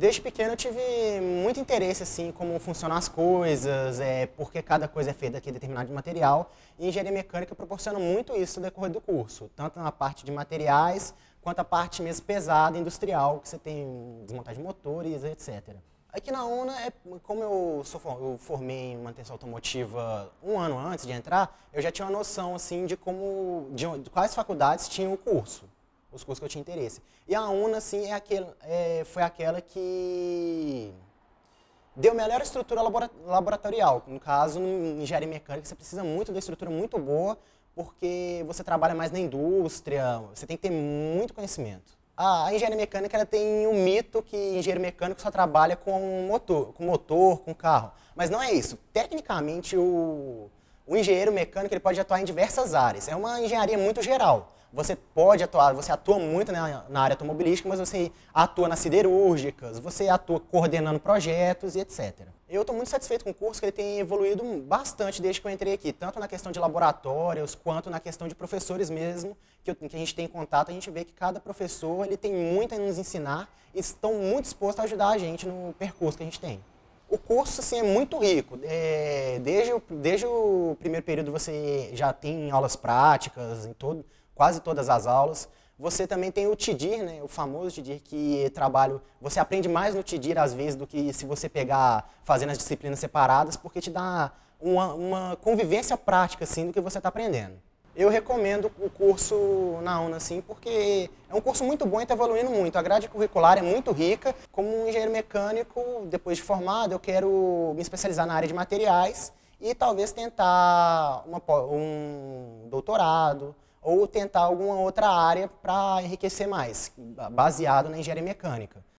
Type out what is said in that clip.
desde pequeno eu tive muito interesse assim como funcionam as coisas, é, porque cada coisa é feita daquele determinado material. E engenharia mecânica proporciona muito isso no decorrer do curso, tanto na parte de materiais quanto a parte mesmo pesada, industrial, que você tem desmontagem de motores, etc. Aqui na UNA, é, como eu, sou, eu formei em manutenção automotiva um ano antes de entrar, eu já tinha uma noção assim de como de, de quais faculdades tinham o curso os cursos que eu tinha interesse. E a UNA, assim, é aquele, é, foi aquela que deu melhor estrutura laboratorial. No caso, em engenharia mecânica, você precisa muito da estrutura muito boa, porque você trabalha mais na indústria, você tem que ter muito conhecimento. A, a engenharia mecânica ela tem um mito que engenheiro mecânico só trabalha com motor, com motor, com carro. Mas não é isso. Tecnicamente, o, o engenheiro mecânico ele pode atuar em diversas áreas. É uma engenharia muito geral. Você pode atuar, você atua muito na, na área automobilística, mas você atua nas siderúrgicas, você atua coordenando projetos e etc. Eu estou muito satisfeito com o curso, que ele tem evoluído bastante desde que eu entrei aqui, tanto na questão de laboratórios, quanto na questão de professores mesmo, que, eu, que a gente tem contato, a gente vê que cada professor ele tem muito a nos ensinar e estão muito dispostos a ajudar a gente no percurso que a gente tem o curso assim, é muito rico. É, desde, o, desde o primeiro período você já tem aulas práticas em todo, quase todas as aulas. Você também tem o TIDIR, né, o famoso TIDIR, que é trabalho. Você aprende mais no TIDIR, às vezes, do que se você pegar fazendo as disciplinas separadas, porque te dá uma, uma convivência prática assim, do que você está aprendendo. Eu recomendo o curso na UNA, assim, porque é um curso muito bom e está evoluindo muito. A grade curricular é muito rica. Como um engenheiro mecânico, depois de formado, eu quero me especializar na área de materiais e talvez tentar uma, um doutorado ou tentar alguma outra área para enriquecer mais, baseado na engenharia mecânica.